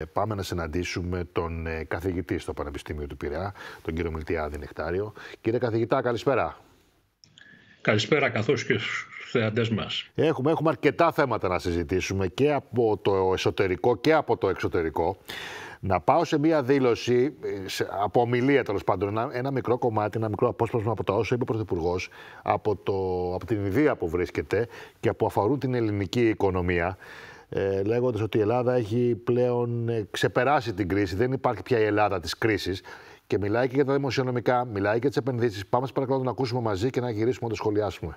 Ε, πάμε να συναντήσουμε τον ε, καθηγητή στο Πανεπιστήμιο του Πειραιά, τον κύριο Μιλτιάδη Νεκτάριο. Κύριε καθηγητά, καλησπέρα. Καλησπέρα καθώς και στους θεατές μας. Έχουμε, έχουμε αρκετά θέματα να συζητήσουμε και από το εσωτερικό και από το εξωτερικό. Να πάω σε μία δήλωση, ε, από ομιλία τέλος πάντων, ένα, μικρό κομμάτι, ένα μικρό απόσπασμα από τα όσα είπε ο Πρωθυπουργός, από, από την ιδέα που βρίσκεται και που αφορούν την ελληνική οικονομία ε, λέγοντας ότι η Ελλάδα έχει πλέον ξεπεράσει την κρίση, δεν υπάρχει πια η Ελλάδα της κρίσης και μιλάει και για τα δημοσιονομικά, μιλάει και τις επενδύσεις. Πάμε σε παρακαλώ να ακούσουμε μαζί και να γυρίσουμε να το σχολιάσουμε.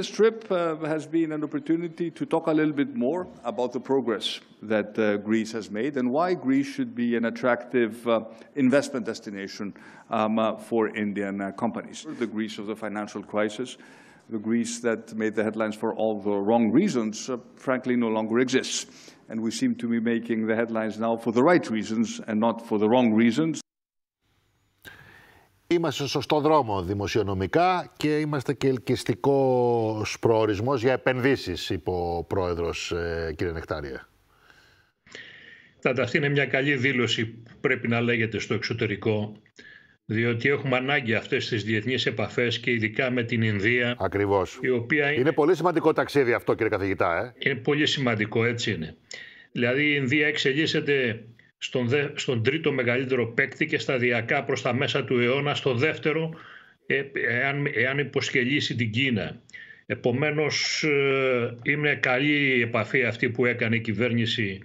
This trip uh, has been an opportunity to talk a little bit more about the progress that uh, Greece has made and why Greece should be an attractive uh, investment destination um, for Indian companies. The Greece of the financial crisis the Greece that made the headlines for all the wrong reasons, uh, frankly, no longer exists. And we seem to be making the headlines now for the right reasons and not for the wrong reasons. Είμαστε στο σωστό δρόμο δημοσιονομικά και είμαστε και ελκυστικός προορισμός για επενδύσεις, είπε ο πρόεδρος, ε, κύριε Νεκτάρια. Κοιτάξτε, αυτή είναι μια καλή δήλωση που πρέπει να λέγεται στο εξωτερικό διότι έχουμε ανάγκη αυτές τις διεθνείς επαφές και ειδικά με την Ινδία. Ακριβώς. οποία είναι... πολύ σημαντικό ταξίδι αυτό κύριε καθηγητά. Ε? Είναι πολύ σημαντικό, έτσι είναι. Δηλαδή η Ινδία εξελίσσεται στον, τρίτο μεγαλύτερο παίκτη και σταδιακά προς τα μέσα του αιώνα στο δεύτερο ε... εάν, εάν υποσχελίσει την Κίνα. Επομένως, ε, είναι καλή η επαφή αυτή που έκανε η κυβέρνηση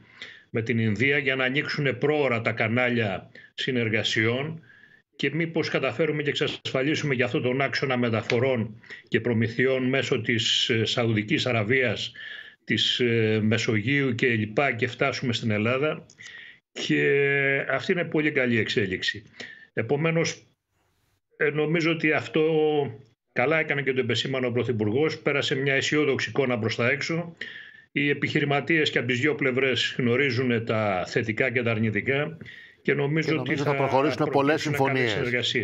με την Ινδία για να ανοίξουν πρόωρα τα κανάλια συνεργασιών και μήπως καταφέρουμε και εξασφαλίσουμε για αυτόν τον άξονα μεταφορών και προμηθειών μέσω της ε, Σαουδικής Αραβίας, της ε, Μεσογείου και λοιπά και φτάσουμε στην Ελλάδα. Και ε, αυτή είναι πολύ καλή εξέλιξη. Επομένως, νομίζω ότι αυτό καλά έκανε και το επεσήμανο ο Πρωθυπουργός. Πέρασε μια αισιόδοξη εικόνα προς τα έξω. Οι επιχειρηματίες και από τις δύο πλευρές γνωρίζουν τα θετικά και τα αρνητικά και νομίζω, ότι θα, θα προχωρήσουν πολλέ συμφωνίε.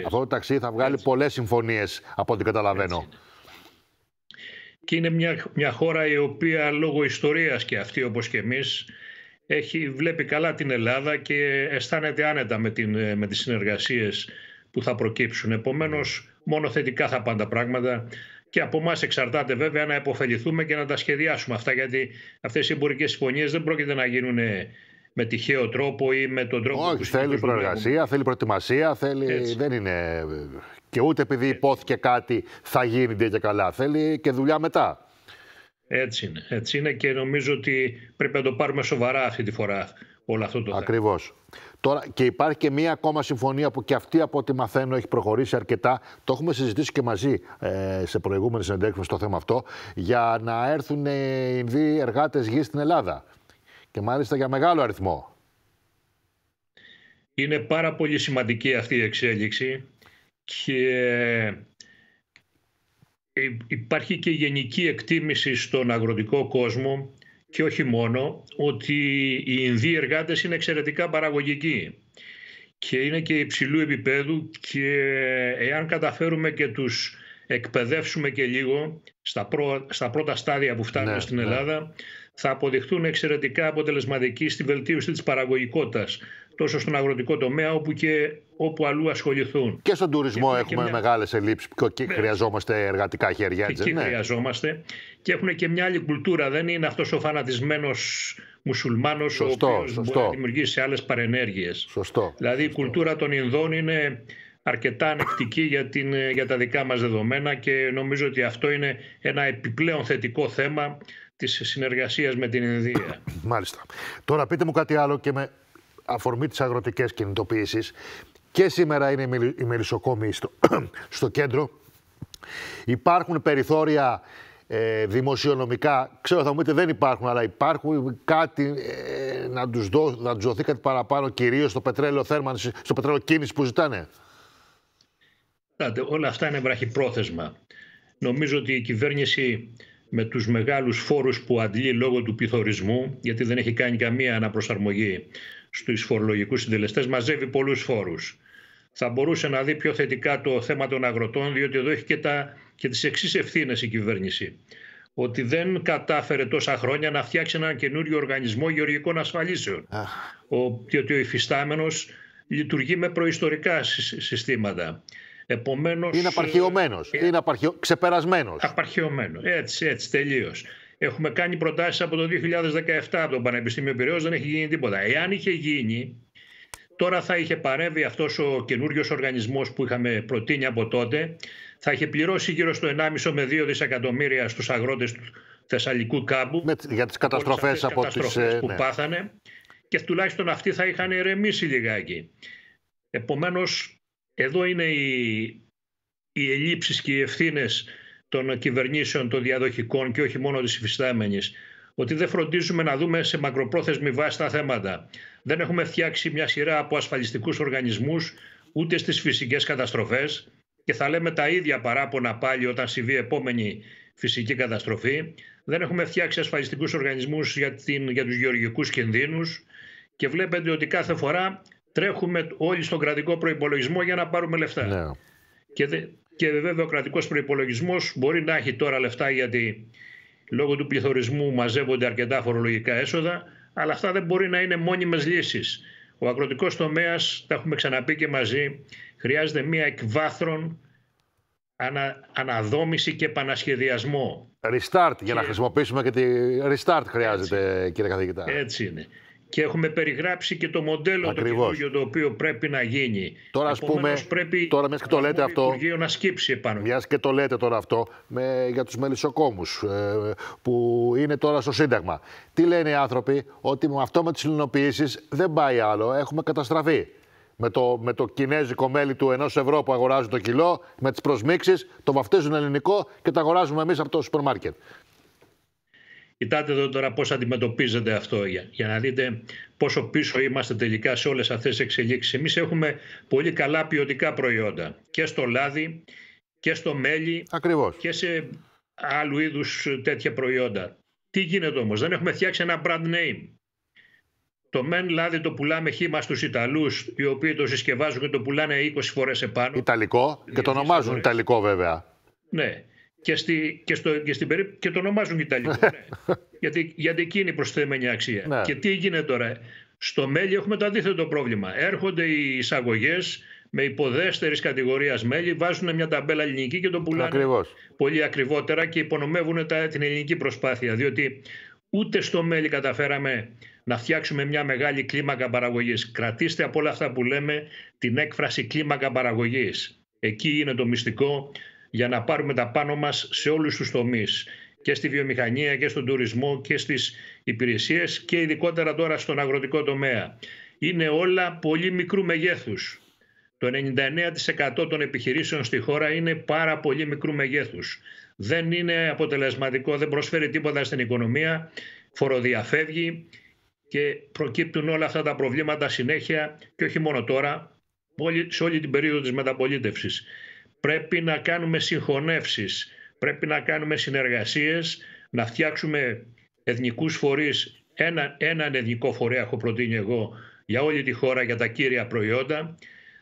Αυτό το ταξίδι θα βγάλει πολλές συμφωνίες, από ό,τι καταλαβαίνω. Και είναι μια, μια χώρα η οποία λόγω ιστορίας και αυτή όπως και εμείς έχει, βλέπει καλά την Ελλάδα και αισθάνεται άνετα με, την, με τις συνεργασίες που θα προκύψουν. Επομένως, μόνο θετικά θα πάνε τα πράγματα και από εμάς εξαρτάται βέβαια να επωφεληθούμε και να τα σχεδιάσουμε αυτά γιατί αυτές οι εμπορικές συμφωνίες δεν πρόκειται να γίνουν με τυχαίο τρόπο ή με τον τρόπο Όχι, που θέλει προεργασία, θέλει προετοιμασία, θέλει... δεν είναι... Και ούτε επειδή υπόθηκε κάτι θα γίνει και καλά. Θέλει και δουλειά μετά. Έτσι είναι. Έτσι είναι και νομίζω ότι πρέπει να το πάρουμε σοβαρά αυτή τη φορά όλο αυτό το θέμα. Ακριβώς. Τώρα και υπάρχει και μία ακόμα συμφωνία που και αυτή από ό,τι μαθαίνω έχει προχωρήσει αρκετά. Το έχουμε συζητήσει και μαζί ε, σε προηγούμενες συνεντεύξεις στο θέμα αυτό. Για να έρθουν ε, οι Ινδοί εργάτες γη στην Ελλάδα. Και μάλιστα για μεγάλο αριθμό. Είναι πάρα πολύ σημαντική αυτή η εξέλιξη και υπάρχει και γενική εκτίμηση στον αγροτικό κόσμο και όχι μόνο ότι οι Ινδοί εργάτες είναι εξαιρετικά παραγωγικοί και είναι και υψηλού επίπεδου και εάν καταφέρουμε και τους εκπαιδεύσουμε και λίγο στα, στα πρώτα στάδια που φτάνουν ναι, στην ναι. Ελλάδα θα αποδειχθούν εξαιρετικά αποτελεσματικοί στη βελτίωση της παραγωγικότητας τόσο στον αγροτικό τομέα όπου και όπου αλλού ασχοληθούν. Και στον τουρισμό έχουμε μια... μεγάλες ελλείψεις και εκεί ναι. χρειαζόμαστε εργατικά χέρια. Και, και χρειαζόμαστε και έχουν και μια άλλη κουλτούρα. Δεν είναι αυτός ο φανατισμένος μουσουλμάνος σωστό, ο οποίος σωστό. μπορεί να δημιουργήσει άλλες παρενέργειες. Σωστό, δηλαδή η κουλτούρα των Ινδών είναι αρκετά ανεκτική για, την, ε, για τα δικά μας δεδομένα και νομίζω ότι αυτό είναι ένα επιπλέον θετικό θέμα της συνεργασίας με την Ινδία. Μάλιστα. Τώρα πείτε μου κάτι άλλο και με αφορμή τις αγροτικές κινητοποίησεις. Και σήμερα είναι οι μελισσοκόμοι στο, κέντρο. Υπάρχουν περιθώρια ε, δημοσιονομικά. Ξέρω θα μου πείτε δεν υπάρχουν, αλλά υπάρχουν κάτι ε, να τους, δω, να τους δοθεί κάτι παραπάνω, κυρίως στο πετρέλαιο θέρμανσης, στο πετρέλαιο κίνησης που ζητάνε όλα αυτά είναι βραχυπρόθεσμα. Νομίζω ότι η κυβέρνηση με τους μεγάλους φόρους που αντλεί λόγω του πληθωρισμού, γιατί δεν έχει κάνει καμία αναπροσαρμογή στους φορολογικούς συντελεστές, μαζεύει πολλούς φόρους. Θα μπορούσε να δει πιο θετικά το θέμα των αγροτών, διότι εδώ έχει και, τα, και τις εξής ευθύνες η κυβέρνηση. Ότι δεν κατάφερε τόσα χρόνια να φτιάξει έναν καινούριο οργανισμό γεωργικών ασφαλίσεων. Ο, διότι ο υφιστάμενος λειτουργεί με προϊστορικά συστήματα. Επομένως, είναι απαρχιωμένο. Ε, ε, είναι ξεπερασμένο. Απαρχιωμένο. Έτσι, έτσι, τελείως. Έχουμε κάνει προτάσεις από το 2017 από το Πανεπιστήμιο Πυραιός, δεν έχει γίνει τίποτα. Εάν είχε γίνει, τώρα θα είχε παρέμβει αυτός ο καινούριος οργανισμός που είχαμε προτείνει από τότε. Θα είχε πληρώσει γύρω στο 1,5 με 2 δισεκατομμύρια στους αγρότες του Θεσσαλικού κάμπου. Με, για τις καταστροφές από, τις. Ε, που ναι. πάθανε. Και τουλάχιστον αυτοί θα είχαν ηρεμήσει λιγάκι. Επομένως, εδώ είναι οι, οι ελλείψεις και οι ευθύνες των κυβερνήσεων των διαδοχικών και όχι μόνο της υφιστάμενης. Ότι δεν φροντίζουμε να δούμε σε μακροπρόθεσμη βάση τα θέματα. Δεν έχουμε φτιάξει μια σειρά από ασφαλιστικούς οργανισμούς ούτε στις φυσικές καταστροφές και θα λέμε τα ίδια παράπονα πάλι όταν συμβεί επόμενη φυσική καταστροφή. Δεν έχουμε φτιάξει ασφαλιστικούς οργανισμούς για, την, για τους γεωργικούς κινδύνους και βλέπετε ότι κάθε φορά τρέχουμε όλοι στον κρατικό προπολογισμό για να πάρουμε λεφτά. Ναι. Και, δε, και βέβαια ο κρατικός προπολογισμό μπορεί να έχει τώρα λεφτά γιατί λόγω του πληθωρισμού μαζεύονται αρκετά φορολογικά έσοδα, αλλά αυτά δεν μπορεί να είναι μόνιμες λύσεις. Ο αγροτικός τομέας, τα έχουμε ξαναπεί και μαζί, χρειάζεται μία εκβάθρον ανα, αναδόμηση και επανασχεδιασμό. Restart, για να χρησιμοποιήσουμε και τη restart χρειάζεται, Έτσι. κύριε καθηγητά. Έτσι είναι. Και έχουμε περιγράψει και το μοντέλο Ακριβώς. το το οποίο πρέπει να γίνει. Τώρα, ας πούμε, πρέπει τώρα μιας και το λέτε αυτό. να σκύψει επάνω. Μιας και το λέτε τώρα αυτό με, για τους μελισσοκόμους ε, που είναι τώρα στο Σύνταγμα. Τι λένε οι άνθρωποι, ότι με αυτό με τις ελληνοποιήσεις δεν πάει άλλο. Έχουμε καταστραφεί. Με το, με το κινέζικο μέλι του ενός ευρώ που αγοράζουν το κιλό, με τις προσμίξεις, το βαφτίζουν ελληνικό και το αγοράζουμε εμείς από το σούπερ μάρκετ. Κοιτάτε εδώ τώρα πώς αντιμετωπίζετε αυτό για, για να δείτε πόσο πίσω είμαστε τελικά σε όλες αυτές τις εξελίξεις. Εμείς έχουμε πολύ καλά ποιοτικά προϊόντα και στο λάδι και στο μέλι και σε άλλου είδους τέτοια προϊόντα. Τι γίνεται όμως, δεν έχουμε φτιάξει ένα brand name. Το μεν λάδι το πουλάμε χήμα στους Ιταλούς, οι οποίοι το συσκευάζουν και το πουλάνε 20 φορές επάνω. Ιταλικό και το ονομάζουν Ιταλικό βέβαια. Ναι και, στη, και, στο, και στην περίπτωση και το ονομάζουν Ιταλικό. Ναι. ναι. γιατί, γιατί εκεί είναι η προσθέμενη αξία. Ναι. Και τι έγινε τώρα. Στο μέλι έχουμε το αντίθετο πρόβλημα. Έρχονται οι εισαγωγές με υποδέστερης κατηγορίας μέλι, βάζουν μια ταμπέλα ελληνική και το πουλάνε Ακριβώς. πολύ ακριβότερα και υπονομεύουν τα, την ελληνική προσπάθεια. Διότι ούτε στο μέλι καταφέραμε να φτιάξουμε μια μεγάλη κλίμακα παραγωγής. Κρατήστε από όλα αυτά που λέμε την έκφραση κλίμακα παραγωγής. Εκεί είναι το μυστικό για να πάρουμε τα πάνω μας σε όλους τους τομείς και στη βιομηχανία και στον τουρισμό και στις υπηρεσίες και ειδικότερα τώρα στον αγροτικό τομέα. Είναι όλα πολύ μικρού μεγέθους. Το 99% των επιχειρήσεων στη χώρα είναι πάρα πολύ μικρού μεγέθους. Δεν είναι αποτελεσματικό, δεν προσφέρει τίποτα στην οικονομία, φοροδιαφεύγει και προκύπτουν όλα αυτά τα προβλήματα συνέχεια και όχι μόνο τώρα, σε όλη την περίοδο της μεταπολίτευσης πρέπει να κάνουμε συγχωνεύσεις, πρέπει να κάνουμε συνεργασίες, να φτιάξουμε εθνικούς φορείς, ένα, έναν εθνικό φορέα έχω προτείνει εγώ για όλη τη χώρα για τα κύρια προϊόντα,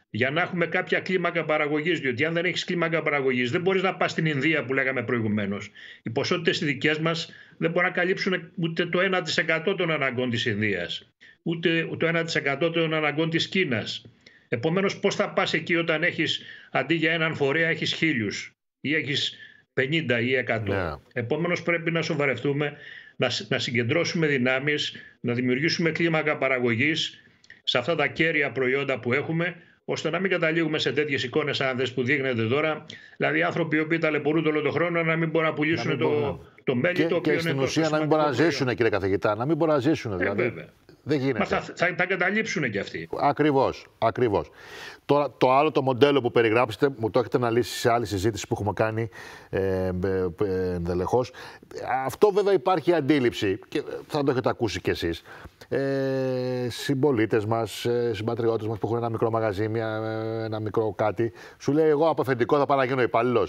για να έχουμε κάποια κλίμακα παραγωγής. Διότι αν δεν έχεις κλίμακα παραγωγής δεν μπορείς να πας στην Ινδία που λέγαμε προηγουμένως. Οι ποσότητες οι δικές μας δεν μπορούν να καλύψουν ούτε το 1% των αναγκών της Ινδίας, ούτε το 1% των αναγκών της Κίνας. Επομένως, πώς θα πας εκεί όταν έχεις αντί για έναν φορέα έχεις χίλιους ή έχεις 50 ή 100. Yeah. Ναι. Επομένως, πρέπει να σοβαρευτούμε, να, να συγκεντρώσουμε δυνάμεις, να δημιουργήσουμε κλίμακα παραγωγής σε αυτά τα κέρια προϊόντα που έχουμε, ώστε να μην καταλήγουμε σε τέτοιες εικόνες άνδρε που δείχνετε τώρα. Δηλαδή, άνθρωποι οι οποίοι ταλαιπωρούν όλο τον χρόνο να μην μπορούν να πουλήσουν το, το μέλι το οποίο και είναι. Και στην ουσία να μην μπορούν να ζήσουν, κύριε καθηγητά, να μην μπορούν να ζήσουν. Ε, δηλαδή. Δεν γίνεται. Μα θα, θα τα καταλήψουν κι αυτοί. Ακριβώς. Ακριβώς. Τώρα, το άλλο το μοντέλο που περιγράψετε, μου το έχετε αναλύσει σε άλλη συζήτηση που έχουμε κάνει ε, ε ενδελεχώς. Αυτό βέβαια υπάρχει αντίληψη και θα το έχετε ακούσει κι εσείς. Ε, Συμπολίτες μας, ε, συμπατριώτες μας που έχουν ένα μικρό μαγαζί, μια, ε, ένα μικρό κάτι, σου λέει: Εγώ από αφεντικό θα πάω να υπάλληλο.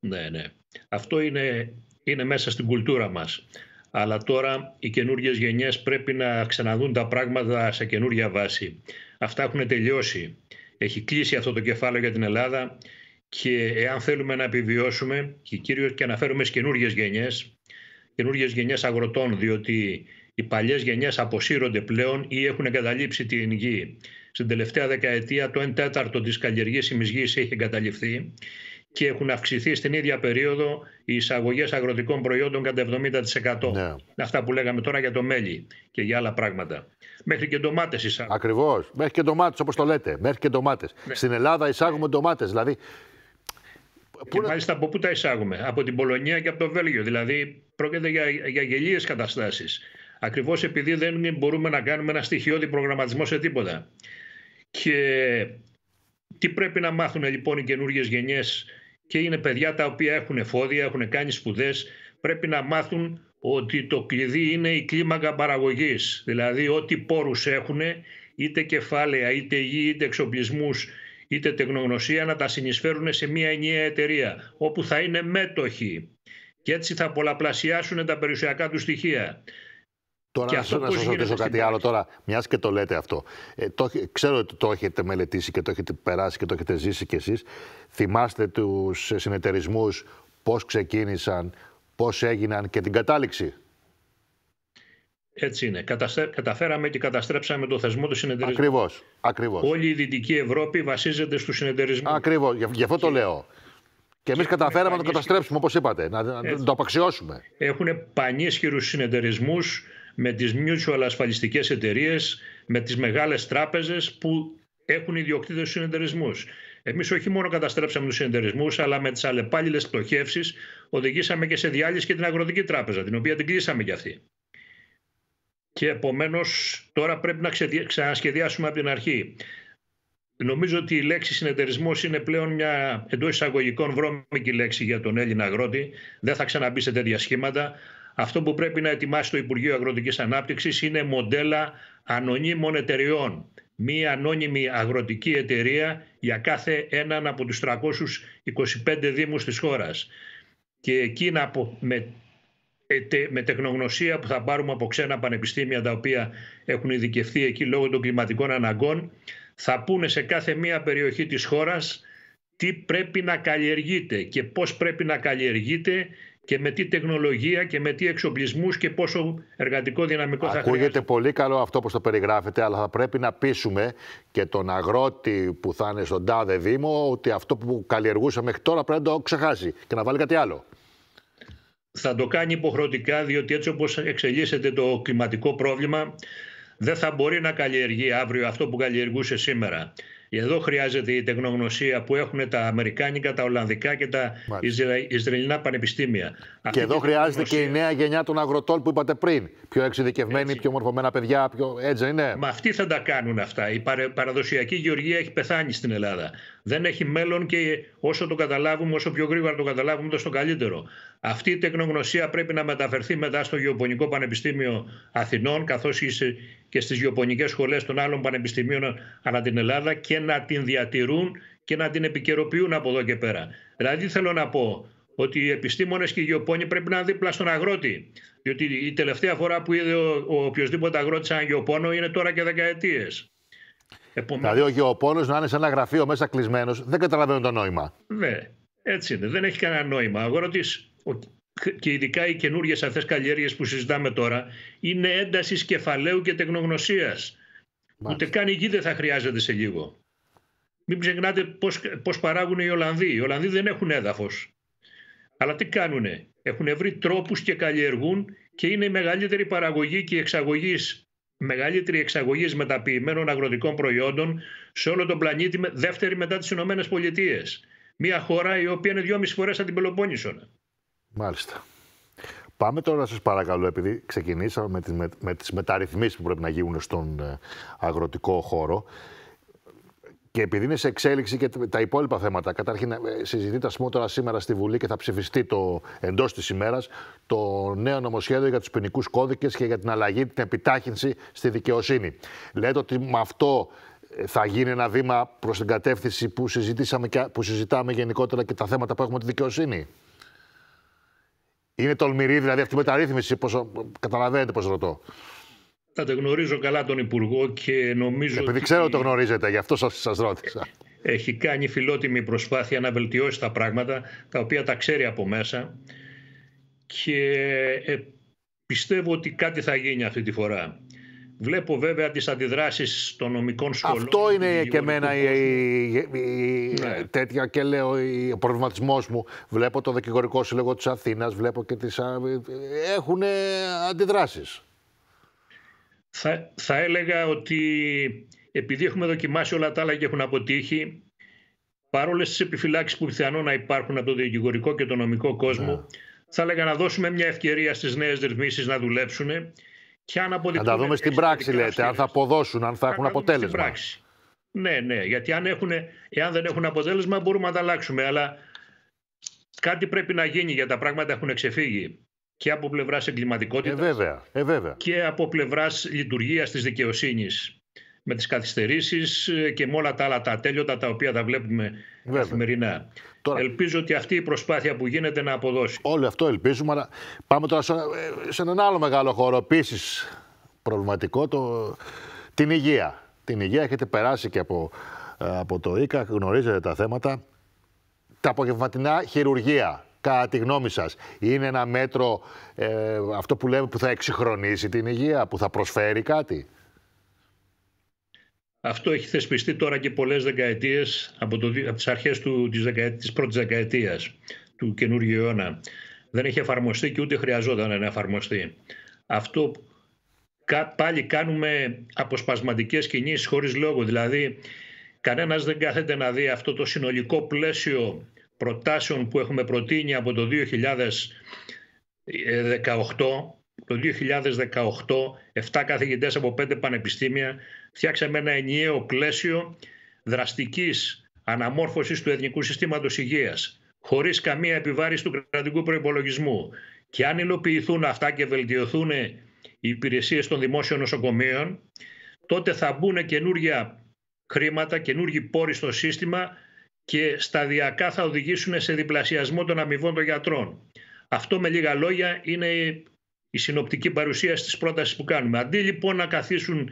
Ναι, ναι. Αυτό είναι, είναι μέσα στην κουλτούρα μας αλλά τώρα οι καινούριε γενιές πρέπει να ξαναδούν τα πράγματα σε καινούρια βάση. Αυτά έχουν τελειώσει. Έχει κλείσει αυτό το κεφάλαιο για την Ελλάδα και εάν θέλουμε να επιβιώσουμε και κυρίως και αναφέρουμε στις καινούριε γενιές, καινούριε γενιές αγροτών, διότι οι παλιές γενιές αποσύρονται πλέον ή έχουν εγκαταλείψει την γη. Στην τελευταία δεκαετία το 1 τέταρτο της καλλιεργής γης έχει εγκαταλειφθεί και έχουν αυξηθεί στην ίδια περίοδο οι εισαγωγές αγροτικών προϊόντων κατά 70%. Ναι. Αυτά που λέγαμε τώρα για το μέλι και για άλλα πράγματα. Μέχρι και ντομάτες εισάγουμε. Ακριβώς. Μέχρι και ντομάτες, όπως το λέτε. Μέχρι και ντομάτες. Ναι. Στην Ελλάδα εισάγουμε ντομάτες. Δηλαδή. Και πού... μάλιστα από πού τα εισάγουμε. Από την Πολωνία και από το Βέλγιο. Δηλαδή πρόκειται για, για γελίες καταστάσεις. Ακριβώς επειδή δεν μπορούμε να κάνουμε ένα στοιχειώδη προγραμματισμό σε τίποτα. Και τι πρέπει να μάθουν λοιπόν οι καινούργιες γενιές και είναι παιδιά τα οποία έχουν εφόδια, έχουν κάνει σπουδές, πρέπει να μάθουν ότι το κλειδί είναι η κλίμακα παραγωγής. Δηλαδή ό,τι πόρους έχουν, είτε κεφάλαια, είτε γη, είτε εξοπλισμούς, είτε τεχνογνωσία, να τα συνεισφέρουν σε μια ενιαία εταιρεία, όπου θα είναι μέτοχοι. Και έτσι θα πολλαπλασιάσουν τα περιουσιακά τους στοιχεία. Τώρα αυτό να σα ρωτήσω κάτι άλλο τώρα, μιας και το λέτε αυτό. Ε, το, ξέρω ότι το έχετε μελετήσει και το έχετε περάσει και το έχετε ζήσει κι εσείς. Θυμάστε τους συνεταιρισμούς, πώς ξεκίνησαν, πώς έγιναν και την κατάληξη. Έτσι είναι. Καταφέραμε και καταστρέψαμε το θεσμό του συνεταιρισμού. Ακριβώς. Ακριβώς. Όλη η Δυτική Ευρώπη βασίζεται στους συνεταιρισμούς. Ακριβώς. Γι' αυτό το λέω. Και εμείς καταφέραμε να το καταστρέψουμε, όπως είπατε, να, να το απαξιώσουμε. Έχουν πανίσχυρους συνεταιρισμούς με τις mutual ασφαλιστικές εταιρείες, με τις μεγάλες τράπεζες που έχουν ιδιοκτήτες στους συνεταιρισμούς. Εμείς όχι μόνο καταστρέψαμε τους συνεταιρισμούς, αλλά με τις αλλεπάλληλες πτωχεύσεις οδηγήσαμε και σε διάλυση και την Αγροτική Τράπεζα, την οποία την κλείσαμε κι αυτή. Και επομένως τώρα πρέπει να ξανασχεδιάσουμε από την αρχή. Νομίζω ότι η λέξη συνεταιρισμός είναι πλέον μια εντός εισαγωγικών βρώμικη λέξη για τον Έλληνα αγρότη. Δεν θα ξαναμπεί σε τέτοια σχήματα. Αυτό που πρέπει να ετοιμάσει το Υπουργείο Αγροτικής Ανάπτυξης είναι μοντέλα ανωνύμων εταιριών. Μία ανώνυμη αγροτική εταιρεία για κάθε έναν από τους 325 δήμους της χώρας. Και εκεί με, με τεχνογνωσία που θα πάρουμε από ξένα πανεπιστήμια τα οποία έχουν ειδικευθεί εκεί λόγω των κλιματικών αναγκών θα πούνε σε κάθε μία περιοχή της χώρας τι πρέπει να καλλιεργείται και πώς πρέπει να καλλιεργείται και με τι τεχνολογία και με τι εξοπλισμούς και πόσο εργατικό δυναμικό θα χρειάζεται. Ακούγεται πολύ καλό αυτό που το περιγράφετε, αλλά θα πρέπει να πείσουμε και τον αγρότη που θα είναι στον τάδε Δήμο ότι αυτό που καλλιεργούσαμε μέχρι τώρα πρέπει να το ξεχάσει και να βάλει κάτι άλλο. Θα το κάνει υποχρεωτικά, διότι έτσι όπως εξελίσσεται το κλιματικό πρόβλημα, δεν θα μπορεί να καλλιεργεί αύριο αυτό που καλλιεργούσε σήμερα. Εδώ χρειάζεται η τεχνογνωσία που έχουν τα Αμερικάνικα, τα Ολλανδικά και τα Ισραηλινά πανεπιστήμια. Και εδώ χρειάζεται και η νέα γενιά των αγροτών που είπατε πριν. Πιο εξειδικευμένη, πιο μορφωμένα παιδιά, πιο... έτσι είναι. Μα αυτοί θα τα κάνουν αυτά. Η παραδοσιακή γεωργία έχει πεθάνει στην Ελλάδα δεν έχει μέλλον και όσο το καταλάβουμε, όσο πιο γρήγορα το καταλάβουμε, τόσο καλύτερο. Αυτή η τεχνογνωσία πρέπει να μεταφερθεί μετά στο Γεωπονικό Πανεπιστήμιο Αθηνών, καθώς και στις γεωπονικές σχολές των άλλων πανεπιστημίων ανά την Ελλάδα και να την διατηρούν και να την επικαιροποιούν από εδώ και πέρα. Δηλαδή θέλω να πω ότι οι επιστήμονες και οι γεωπόνοι πρέπει να είναι δίπλα στον αγρότη. Διότι η τελευταία φορά που είδε ο, ο οποιοδήποτε αγρότης έναν γεωπόνο είναι τώρα και δεκαετίες. Επομένως... Δηλαδή, ο γεωπόνος να είναι σε ένα γραφείο μέσα κλεισμένος, δεν καταλαβαίνω το νόημα. Ναι, έτσι είναι. Δεν έχει κανένα νόημα. Αγρότη, και ειδικά οι καινούργιες αυτές καλλιέργειες που συζητάμε τώρα, είναι έντασης κεφαλαίου και τεχνογνωσίας. Ούτε καν η γη δεν θα χρειάζεται σε λίγο. Μην ξεχνάτε πώς παράγουν οι Ολλανδοί. Οι Ολλανδοί δεν έχουν έδαφος. Αλλά τι κάνουνε. Έχουν βρει τρόπους και καλλιεργούν και είναι η μεγαλύτερη παραγωγή και εξαγωγή μεγαλύτερη εξαγωγή μεταποιημένων αγροτικών προϊόντων σε όλο τον πλανήτη, δεύτερη μετά τις Ηνωμένες Πολιτείες. Μια χώρα η οποία είναι δυόμιση φορές σαν την Πελοπόννησο. Ναι. Μάλιστα. Πάμε τώρα σας παρακαλώ, επειδή ξεκινήσαμε με τις με, με τις μεταρρυθμίσεις που πρέπει να γίνουν στον ε, αγροτικό χώρο. Και επειδή είναι σε εξέλιξη και τα υπόλοιπα θέματα, καταρχήν ε, συζητείται ας πούμε, τώρα σήμερα στη Βουλή και θα ψηφιστεί το εντός της ημέρας το νέο νομοσχέδιο για τους ποινικούς κώδικες και για την αλλαγή, την επιτάχυνση στη δικαιοσύνη. Λέτε ότι με αυτό ε, θα γίνει ένα βήμα προς την κατεύθυνση που, συζητήσαμε που συζητάμε γενικότερα και τα θέματα που έχουμε τη δικαιοσύνη. Είναι τολμηρή δηλαδή αυτή η μεταρρύθμιση, πόσο, ε, καταλαβαίνετε πώς ρωτώ το γνωρίζω καλά τον Υπουργό και νομίζω. Επειδή ότι... ξέρω ότι το γνωρίζετε, γι' αυτό σας ρώτησα. Έχει κάνει φιλότιμη προσπάθεια να βελτιώσει τα πράγματα, τα οποία τα ξέρει από μέσα. Και ε, πιστεύω ότι κάτι θα γίνει αυτή τη φορά. Βλέπω βέβαια τις αντιδράσεις των νομικών σχολών. Αυτό είναι και εμένα η, η, η ναι. τέτοια και λέω ο προβληματισμός μου. Βλέπω το δικηγορικό σύλλογο της Αθήνας, βλέπω και τις ε, ε, Έχουν αντιδράσεις. Θα, θα έλεγα ότι επειδή έχουμε δοκιμάσει όλα τα άλλα και έχουν αποτύχει, παρόλες τις επιφυλάξεις που πιθανόν να υπάρχουν από το δικηγορικό και το νομικό κόσμο, ναι. θα έλεγα να δώσουμε μια ευκαιρία στις νέες ρυθμίσεις να δουλέψουν και αν Να τα δούμε στην πράξη, λέτε, αν θα αποδώσουν, αν θα έχουν αποτέλεσμα. Στην πράξη. Ναι, ναι, γιατί αν έχουν, εάν δεν έχουν αποτέλεσμα μπορούμε να τα αλλάξουμε, αλλά κάτι πρέπει να γίνει για τα πράγματα έχουν ξεφύγει και από πλευράς εγκληματικότητας. Ε, Ε, Και από πλευράς λειτουργίας της δικαιοσύνης. Με τις καθυστερήσεις ε, και με όλα τα άλλα τα ατέλειωτα τα οποία τα βλέπουμε βέβαια. καθημερινά. Ελπίζω ότι αυτή η προσπάθεια που γίνεται να αποδώσει. Όλο αυτό ελπίζουμε. Αλλά... Πάμε τώρα σε, ε, έναν άλλο μεγάλο χώρο. Επίσης προβληματικό, το... την υγεία. Την υγεία έχετε περάσει και από, ε, από το ΙΚΑ, γνωρίζετε τα θέματα. Τα απογευματινά χειρουργία κατά τη γνώμη σας, είναι ένα μέτρο ε, αυτό που λέμε που θα εξυγχρονίσει την υγεία, που θα προσφέρει κάτι. Αυτό έχει θεσπιστεί τώρα και πολλές δεκαετίες από, το, από τις αρχές του, της, πρώτης δεκαετίας του καινούργιου αιώνα. Δεν έχει εφαρμοστεί και ούτε χρειαζόταν να εφαρμοστεί. Αυτό πάλι κάνουμε αποσπασματικές κινήσεις χωρίς λόγο. Δηλαδή, κανένας δεν κάθεται να δει αυτό το συνολικό πλαίσιο προτάσεων που έχουμε προτείνει από το 2018 το 2018 7 καθηγητές από 5 πανεπιστήμια φτιάξαμε ένα ενιαίο πλαίσιο δραστικής αναμόρφωσης του Εθνικού Συστήματος Υγείας χωρίς καμία επιβάρηση του κρατικού προϋπολογισμού. Και αν υλοποιηθούν αυτά και βελτιωθούν οι υπηρεσίες των δημόσιων νοσοκομείων τότε θα μπουν καινούργια χρήματα, καινούργιοι πόροι στο σύστημα και σταδιακά θα οδηγήσουν σε διπλασιασμό των αμοιβών των γιατρών. Αυτό με λίγα λόγια είναι η συνοπτική παρουσία στις πρότασεις που κάνουμε. Αντί λοιπόν να καθίσουν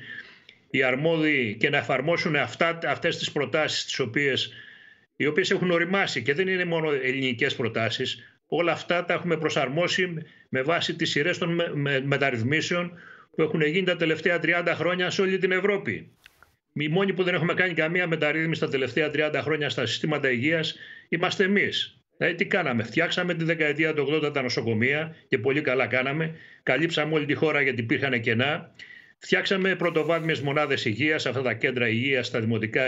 οι αρμόδιοι και να εφαρμόσουν αυτά, αυτές τις προτάσεις τις οποίες, οι οποίες έχουν οριμάσει και δεν είναι μόνο ελληνικές προτάσεις, όλα αυτά τα έχουμε προσαρμόσει με βάση τις σειρές των μεταρρυθμίσεων που έχουν γίνει τα τελευταία 30 χρόνια σε όλη την Ευρώπη. Οι μόνοι που δεν έχουμε κάνει καμία μεταρρύθμιση τα τελευταία 30 χρόνια στα συστήματα υγείας είμαστε εμείς. Δηλαδή, ε, τι κάναμε. Φτιάξαμε τη δεκαετία του 80 τα νοσοκομεία και πολύ καλά κάναμε. Καλύψαμε όλη τη χώρα γιατί υπήρχαν κενά. Φτιάξαμε πρωτοβάθμιες μονάδες υγείας, αυτά τα κέντρα υγείας, τα δημοτικά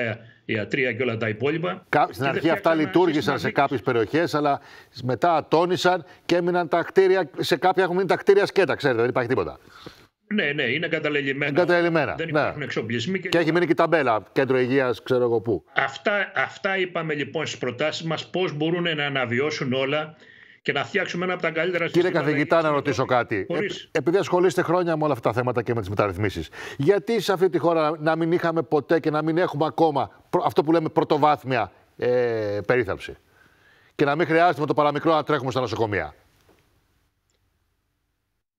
ιατρία και όλα τα υπόλοιπα. Στην αρχή αυτά λειτουργήσαν σε κάποιες περιοχές, αλλά μετά ατόνισαν και έμειναν τα κτίρια. Σε κάποια έχουν μείνει τα κτίρια σκέτα, ξέρετε, δεν υπάρχει τίποτα. Ναι, ναι, είναι εγκαταλελειμμένα. εγκαταλελειμμένα. Δεν ναι. υπάρχουν εξοπλισμοί. Και, και έχει μείνει και η ταμπέλα, κέντρο υγείας, ξέρω εγώ πού. Αυτά, αυτά είπαμε λοιπόν στις προτάσεις μας, πώς μπορούν να αναβιώσουν όλα και να φτιάξουμε ένα από τα καλύτερα Κύριε καθηγητά, να ρωτήσω κάτι. Ε, επειδή ασχολείστε χρόνια με όλα αυτά τα θέματα και με τις μεταρρυθμίσεις, γιατί σε αυτή τη χώρα να μην είχαμε ποτέ και να μην έχουμε ακόμα αυτό που λέμε πρωτοβάθμια ε, περίθαλψη. Και να μην χρειάζεται με το παραμικρό να τρέχουμε στα νοσοκομεία.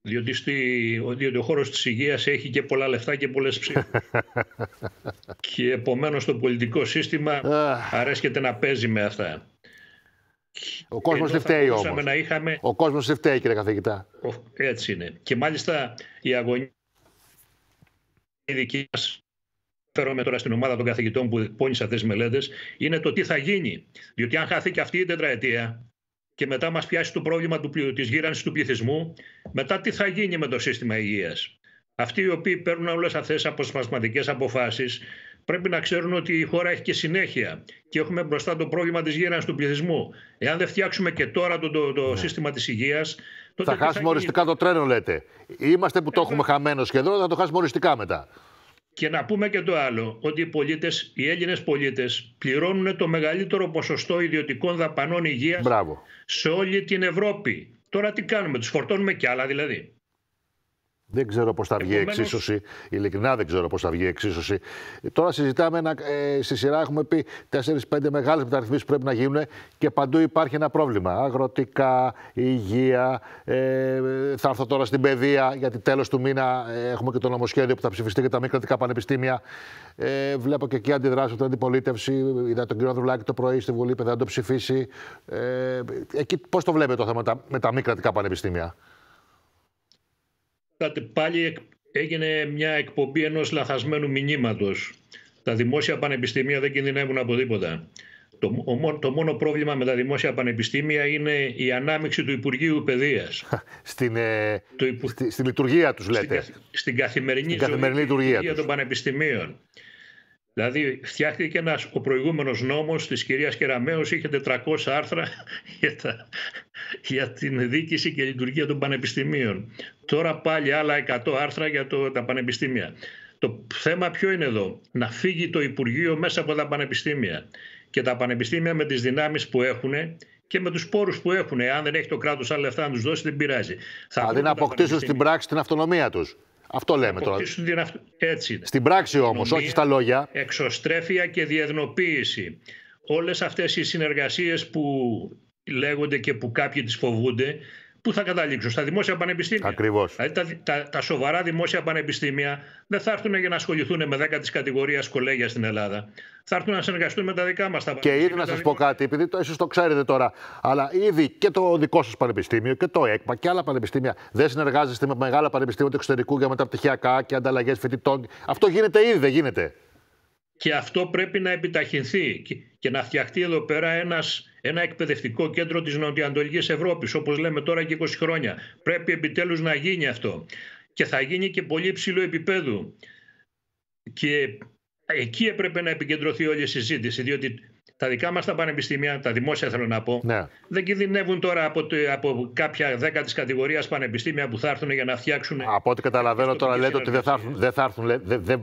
Διότι, στη, διότι ο χώρος της Υγείας έχει και πολλά λεφτά και πολλές ψήφους. και επομένως το πολιτικό σύστημα αρέσκεται να παίζει με αυτά. Ο κόσμος δεν φταίει όμως. είχαμε... Ο κόσμος δεν φταίει κύριε καθηγητά. Έτσι είναι. Και μάλιστα η αγωνία η δική μας φέρομαι τώρα στην ομάδα των καθηγητών που εκπώνησε αυτές τις μελέτες, είναι το τι θα γίνει. Διότι αν χαθεί και αυτή η τετραετία, και μετά μας πιάσει το πρόβλημα του, της γύρανσης του πληθυσμού, μετά τι θα γίνει με το σύστημα υγείας. Αυτοί οι οποίοι παίρνουν όλες αυτές τις αποσπασματικές αποφάσεις πρέπει να ξέρουν ότι η χώρα έχει και συνέχεια και έχουμε μπροστά το πρόβλημα της γύρανσης του πληθυσμού. Εάν δεν φτιάξουμε και τώρα το, το, το ναι. σύστημα της υγείας... Τότε θα χάσουμε οριστικά το τρένο λέτε. Είμαστε που το ε, έχουμε ναι. χαμένος σχεδόν, θα το χάσουμε οριστικά μετά. Και να πούμε και το άλλο, ότι οι, πολίτες, οι Έλληνες πολίτες πληρώνουν το μεγαλύτερο ποσοστό ιδιωτικών δαπανών υγείας Μπράβο. σε όλη την Ευρώπη. Τώρα τι κάνουμε, τους φορτώνουμε κι άλλα δηλαδή. Δεν ξέρω πώς θα βγει η Επομένως... εξίσωση. Ειλικρινά δεν ξέρω πώς θα βγει η εξίσωση. Τώρα συζητάμε ένα, ε, στη σειρά. Έχουμε πει 4-5 μεγάλες μεταρρυθμίσεις που πρέπει να γίνουν και παντού υπάρχει ένα πρόβλημα. Αγροτικά, υγεία, ε, θα έρθω τώρα στην παιδεία, γιατί τέλος του μήνα ε, έχουμε και το νομοσχέδιο που θα ψηφιστεί για τα μη κρατικά πανεπιστήμια. Ε, βλέπω και εκεί αντιδράσεις από την αντιπολίτευση. Είδα τον κύριο Ανδρουλάκη το πρωί στη Βουλή, παιδιά να το ψηφίσει. Ε, εκεί πώς το βλέπετε το θέμα με τα, με τα μη κρατικά πανεπιστήμια. Πάλι έγινε μια εκπομπή ενός λαθασμένου μηνύματος. Τα δημόσια πανεπιστήμια δεν κινδυνεύουν από τίποτα. Το, το μόνο πρόβλημα με τα δημόσια πανεπιστήμια είναι η ανάμειξη του Υπουργείου Παιδείας. Στην, ε, το στη, λειτουργία τους λέτε. Στην, καθημερινή, ζωή, λειτουργία, των πανεπιστημίων. Δηλαδή, φτιάχτηκε ένας, ο προηγούμενος νόμος της κυρίας Κεραμέως, είχε 400 άρθρα για, την δίκηση και λειτουργία των πανεπιστημίων. Τώρα πάλι άλλα 100 άρθρα για το, τα πανεπιστήμια. Το θέμα ποιο είναι εδώ, να φύγει το Υπουργείο μέσα από τα πανεπιστήμια και τα πανεπιστήμια με τις δυνάμεις που έχουν και με τους πόρους που έχουν. Αν δεν έχει το κράτος άλλα λεφτά να τους δώσει, δεν πειράζει. Θα δηλαδή να αποκτήσουν στην πράξη την αυτονομία τους. Αυτό λέμε τώρα. Έτσι είναι. Στην πράξη όμως, όχι στα λόγια. Εξωστρέφεια και διεθνοποίηση. Όλες αυτές οι συνεργασίες που λέγονται και που κάποιοι τις φοβούνται πού θα καταλήξω, στα δημόσια πανεπιστήμια. Ακριβώς. Δηλαδή τα, τα, σοβαρά δημόσια πανεπιστήμια δεν θα έρθουν για να ασχοληθούν με 10 της κατηγορίας κολέγια στην Ελλάδα. Θα έρθουν να συνεργαστούν με τα δικά μας τα Και ήδη να σα πω κάτι, επειδή το, ίσω το ξέρετε τώρα, αλλά ήδη και το δικό σας πανεπιστήμιο και το ΕΚΠΑ και άλλα πανεπιστήμια δεν συνεργάζεστε με μεγάλα πανεπιστήμια του εξωτερικού για μεταπτυχιακά και ανταλλαγές φοιτητών. Αυτό γίνεται ήδη, δεν γίνεται και αυτό πρέπει να επιταχυνθεί και να φτιαχτεί εδώ πέρα ένας, ένα εκπαιδευτικό κέντρο της Νοτιοανατολικής Ευρώπης, όπως λέμε τώρα και 20 χρόνια. Πρέπει επιτέλους να γίνει αυτό. Και θα γίνει και πολύ υψηλό επίπεδου. Και εκεί έπρεπε να επικεντρωθεί όλη η συζήτηση, διότι τα δικά μας τα πανεπιστήμια, τα δημόσια θέλω να πω, ναι. δεν κινδυνεύουν τώρα από, από κάποια δέκα της κατηγορίας πανεπιστήμια που θα έρθουν για να φτιάξουν... Από ό,τι καταλαβαίνω τώρα λέτε ότι δεν θα έρθουν, δεν, θα δεν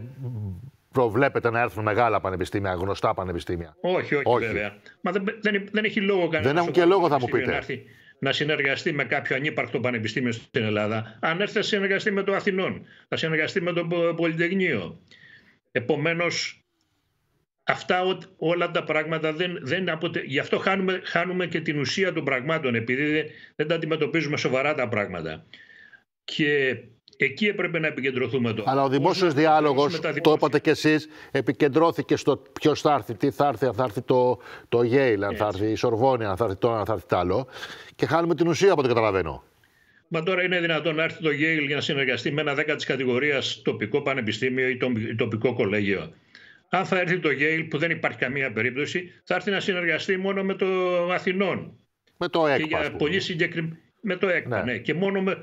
προβλέπετε να έρθουν μεγάλα πανεπιστήμια, γνωστά πανεπιστήμια. Όχι, όχι, βέβαια. Μα δεν, δεν, έχει λόγο κανένας. Δεν έχουν και λόγο, θα μου πείτε. Να, έρθει, να συνεργαστεί με κάποιο ανύπαρκτο πανεπιστήμιο στην Ελλάδα. Αν έρθει, θα συνεργαστεί με το Αθηνών, θα συνεργαστεί με το Πολυτεχνείο. Επομένως, αυτά όλα τα πράγματα δεν, δεν αποτε... Γι' αυτό χάνουμε, χάνουμε και την ουσία των πραγμάτων, επειδή δεν τα αντιμετωπίζουμε σοβαρά τα πράγματα. Και Εκεί έπρεπε να επικεντρωθούμε τώρα. Αλλά ο δημόσιο διάλογο, το είπατε κι εσείς, επικεντρώθηκε στο ποιος θα έρθει, τι θα έρθει, αν θα έρθει το, το αν θα έρθει η Σορβόνια, αν θα έρθει το αν θα έρθει το άλλο. Και χάνουμε την ουσία από το καταλαβαίνω. Μα τώρα είναι δυνατόν να έρθει το ΓΕΙΛ για να συνεργαστεί με ένα 10 της κατηγορίας τοπικό πανεπιστήμιο ή τοπικό κολέγιο. Αν θα έρθει το Yale, που δεν υπάρχει καμία περίπτωση, θα έρθει να συνεργαστεί μόνο με το Αθηνών. Με το ΕΚΠΑ. Και ναι. Και μόνο με,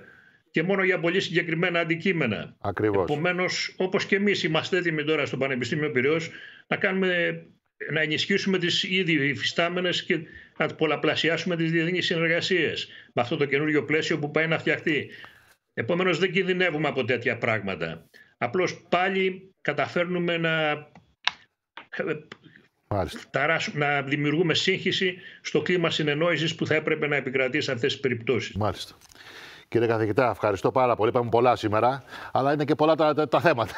και μόνο για πολύ συγκεκριμένα αντικείμενα. Ακριβώς. Επομένως, όπως και εμείς είμαστε έτοιμοι τώρα στο Πανεπιστήμιο Πυραιός να κάνουμε να ενισχύσουμε τις ήδη υφιστάμενες και να πολλαπλασιάσουμε τις διεθνείς συνεργασίες με αυτό το καινούργιο πλαίσιο που πάει να φτιαχτεί. Επομένως δεν κινδυνεύουμε από τέτοια πράγματα. Απλώς πάλι καταφέρνουμε να, να δημιουργούμε σύγχυση στο κλίμα συνεννόησης που θα έπρεπε να επικρατεί σε αυτές τις περιπτώσεις. Μάλιστα. Κύριε καθηγητά, ευχαριστώ πάρα πολύ. Είπαμε πολλά σήμερα, αλλά είναι και πολλά τα, θέματα.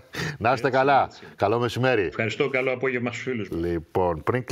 να είστε καλά. Καλό μεσημέρι. Ευχαριστώ. Καλό απόγευμα στους φίλους. Λοιπόν, πριν